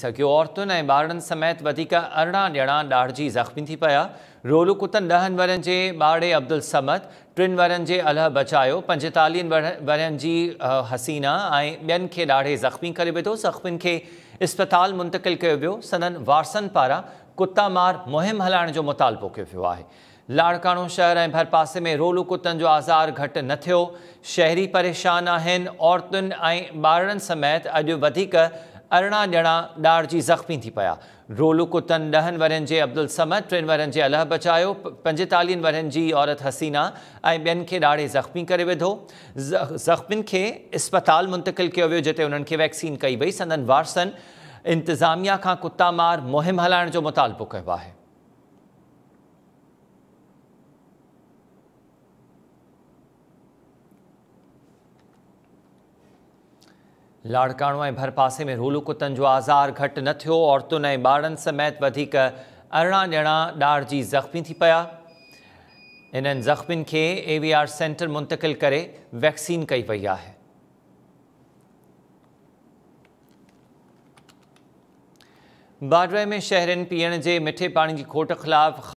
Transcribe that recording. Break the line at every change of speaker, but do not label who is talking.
सघियो औरतुनि ऐं ॿारनि समेत वधीक अरिड़हं ॼणा ॾाढी ज़ख़्मी थी पिया रोलू कुतनि ॾहनि वरनि जे ॿारे अब्दुल समद टिनि वरनि जे अलह बचायो पंजेतालीहनि वर वरनि जी हसीना ऐं ॿियनि खे ॾाढे ज़ख़्मी करे वियो ज़ख़्मियुनि खे इस्पताल मुंतकिल कयो वियो सदनि वारसनि पारां कुता मार मुहिम हलाइण जो मुतालबो कयो वियो आहे लाड़काणो शहर ऐं भर पासे में रोलू कुतनि जो आज़ार घटि न थियो शहरी परेशान आहिनि औरतुनि ऐं ॿारनि समेत अॼु वधीक अरिड़हं ॼणा ॾार जी ज़ख़्मी थी पिया रोलू कुतन ॾहनि वरनि जे अब्दुल समद टिनि वरनि के अलह बचायो पंजेतालीहनि वरनि जी औरत हसीना ऐं के खे ॾाड़े ज़ख़्मी करे विधो ज़ख़्मियुनि के अस्पताल मुंतकिल किया जिते उन्हनि वैक्सीन कई वही संदन वारसन इंतजामिया का कुता मार मुहिम हलाइण मुतालबो कयो आहे लाड़काणो ऐं भरपासे में रूलू कुतनि जो आज़ार घट न थियो औरतुनि ऐं ॿारनि समेत अरड़ा जणा ॼणा जी ज़ख़्मी थी पिया इन्हनि ज़ख़्मियुनि खे एवीआर सेंटर मुंतकिल करे वैक्सीन कई वई है बाडवे में शहर पीण के मिठे पानी की खोट खिलाफ़